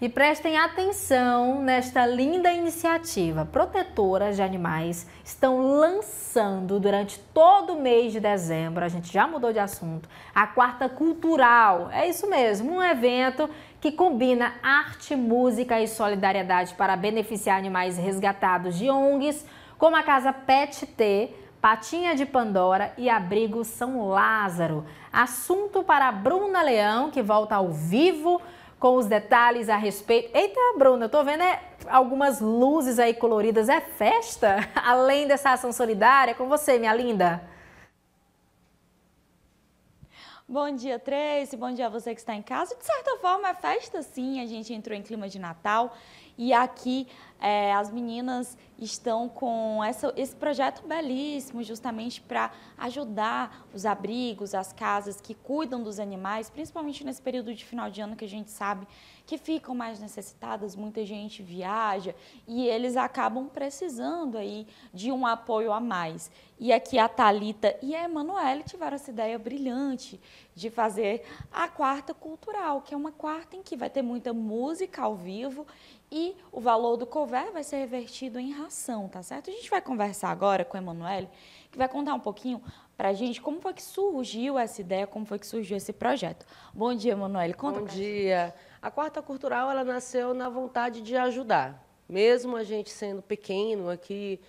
E prestem atenção nesta linda iniciativa. Protetoras de animais estão lançando durante todo o mês de dezembro, a gente já mudou de assunto, a Quarta Cultural. É isso mesmo, um evento que combina arte, música e solidariedade para beneficiar animais resgatados de ONGs, como a Casa Pet T, Patinha de Pandora e Abrigo São Lázaro. Assunto para a Bruna Leão, que volta ao vivo com os detalhes a respeito. Eita, Bruna, eu tô vendo é, algumas luzes aí coloridas. É festa? Além dessa ação solidária, com você, minha linda. Bom dia, Tracy. Bom dia a você que está em casa. De certa forma, é festa sim. A gente entrou em clima de Natal e aqui é, as meninas estão com essa, esse projeto belíssimo, justamente para ajudar os abrigos, as casas que cuidam dos animais, principalmente nesse período de final de ano que a gente sabe que ficam mais necessitadas, muita gente viaja e eles acabam precisando aí de um apoio a mais. E aqui a Talita e a Emanuele tiveram essa ideia brilhante de fazer a quarta cultural, que é uma quarta em que vai ter muita música ao vivo e o valor do houver vai ser revertido em ração, tá certo? A gente vai conversar agora com o Emanuele, que vai contar um pouquinho pra gente como foi que surgiu essa ideia, como foi que surgiu esse projeto. Bom dia, Emanuele. Conta Bom dia. Gente. A Quarta Cultural, ela nasceu na vontade de ajudar. Mesmo a gente sendo pequeno aqui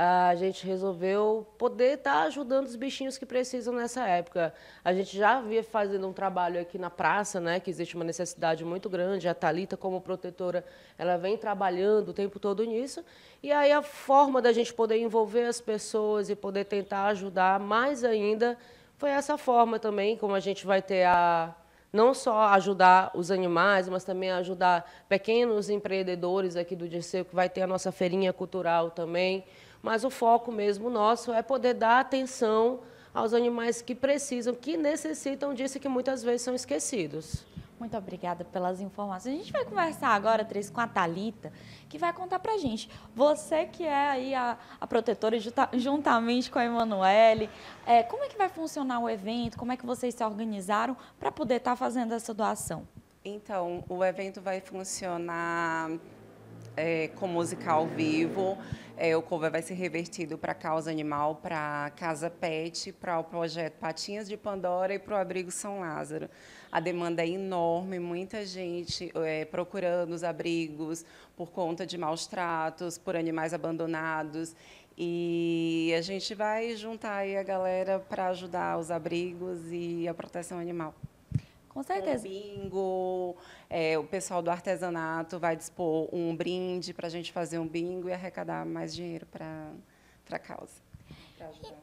a gente resolveu poder estar tá ajudando os bichinhos que precisam nessa época. A gente já havia fazendo um trabalho aqui na praça, né, que existe uma necessidade muito grande. A Talita, como protetora, ela vem trabalhando o tempo todo nisso. E aí a forma da gente poder envolver as pessoas e poder tentar ajudar mais ainda foi essa forma também, como a gente vai ter a não só ajudar os animais, mas também ajudar pequenos empreendedores aqui do Dirceu, que vai ter a nossa feirinha cultural também. Mas o foco mesmo nosso é poder dar atenção aos animais que precisam, que necessitam disso e que muitas vezes são esquecidos. Muito obrigada pelas informações. A gente vai conversar agora, Três, com a Thalita, que vai contar pra gente. Você que é aí a, a protetora juta, juntamente com a Emanuele, é, como é que vai funcionar o evento? Como é que vocês se organizaram para poder estar tá fazendo essa doação? Então, o evento vai funcionar é, com música ao vivo. É, o cover vai ser revertido para Causa Animal, para Casa Pet, para o projeto Patinhas de Pandora e para o Abrigo São Lázaro. A demanda é enorme, muita gente é, procurando os abrigos por conta de maus tratos, por animais abandonados. E a gente vai juntar aí a galera para ajudar os abrigos e a proteção animal. Com é certeza. Um bingo, é, o pessoal do artesanato vai dispor um brinde para a gente fazer um bingo e arrecadar mais dinheiro para a causa.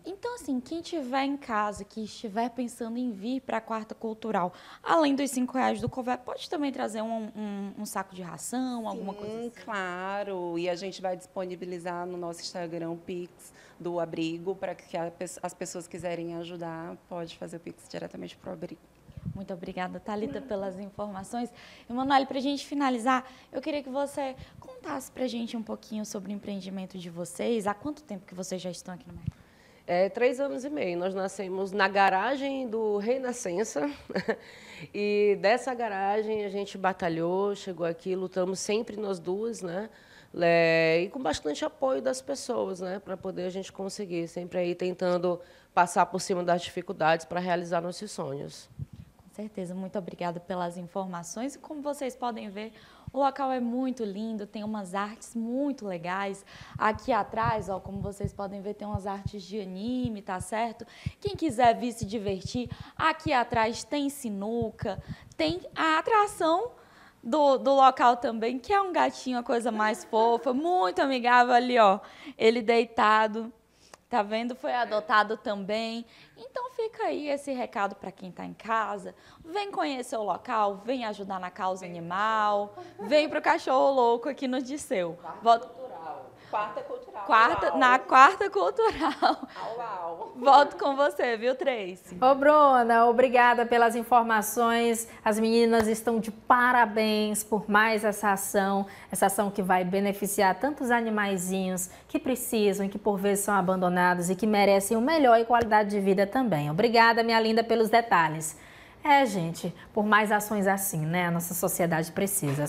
Então, assim, quem tiver em casa, que estiver pensando em vir para a Quarta Cultural, além dos cinco reais do couvert, pode também trazer um, um, um saco de ração, Sim, alguma coisa assim? claro. E a gente vai disponibilizar no nosso Instagram o Pix do abrigo para que a, as pessoas quiserem ajudar, pode fazer o Pix diretamente para o abrigo. Muito obrigada, Talita, pelas informações. Emanuele, para a gente finalizar, eu queria que você contasse para a gente um pouquinho sobre o empreendimento de vocês. Há quanto tempo que vocês já estão aqui no mercado? É, três anos e meio. Nós nascemos na garagem do Renascença e dessa garagem a gente batalhou, chegou aqui, lutamos sempre nós duas, né? É, e com bastante apoio das pessoas, né? Para poder a gente conseguir, sempre aí tentando passar por cima das dificuldades para realizar nossos sonhos certeza. Muito obrigada pelas informações. E como vocês podem ver, o local é muito lindo, tem umas artes muito legais. Aqui atrás, ó, como vocês podem ver, tem umas artes de anime, tá certo? Quem quiser vir se divertir, aqui atrás tem sinuca, tem a atração do, do local também, que é um gatinho, a coisa mais fofa, muito amigável ali, ó. Ele deitado, tá vendo? Foi adotado também. Então, fica aí esse recado para quem está em casa. Vem conhecer o local, vem ajudar na causa animal, vem para o cachorro louco aqui no Disseu. Volta... Quarta cultural. Quarta, na quarta cultural. au. Volto com você, viu, Tracy? Ô, Bruna, obrigada pelas informações. As meninas estão de parabéns por mais essa ação, essa ação que vai beneficiar tantos animaizinhos que precisam e que por vezes são abandonados e que merecem o melhor e qualidade de vida também. Obrigada, minha linda, pelos detalhes. É, gente, por mais ações assim, né? A nossa sociedade precisa.